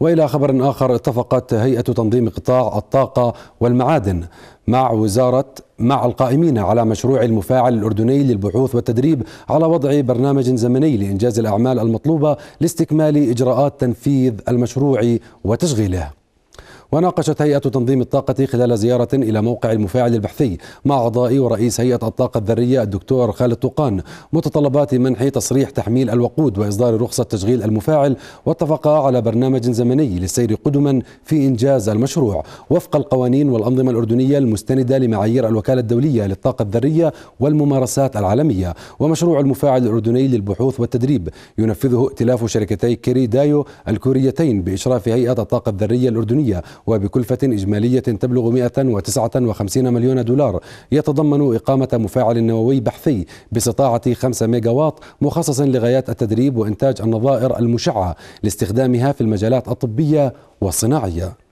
والى خبر اخر اتفقت هيئه تنظيم قطاع الطاقه والمعادن مع وزاره مع القائمين على مشروع المفاعل الاردني للبحوث والتدريب على وضع برنامج زمني لانجاز الاعمال المطلوبه لاستكمال اجراءات تنفيذ المشروع وتشغيله وناقشت هيئة تنظيم الطاقة خلال زيارة إلى موقع المفاعل البحثي مع أعضاء ورئيس هيئة الطاقة الذرية الدكتور خالد طوقان متطلبات منح تصريح تحميل الوقود وإصدار رخصة تشغيل المفاعل واتفقا على برنامج زمني للسير قدما في إنجاز المشروع وفق القوانين والأنظمة الأردنية المستندة لمعايير الوكالة الدولية للطاقة الذرية والممارسات العالمية ومشروع المفاعل الأردني للبحوث والتدريب ينفذه ائتلاف شركتي كيري دايو الكوريتين بإشراف هيئة الطاقة الذرية الأردنية وبكلفة إجمالية تبلغ 159 مليون دولار يتضمن إقامة مفاعل نووي بحثي باستطاعة 5 ميجاوات مخصص لغايات التدريب وإنتاج النظائر المشعة لاستخدامها في المجالات الطبية والصناعية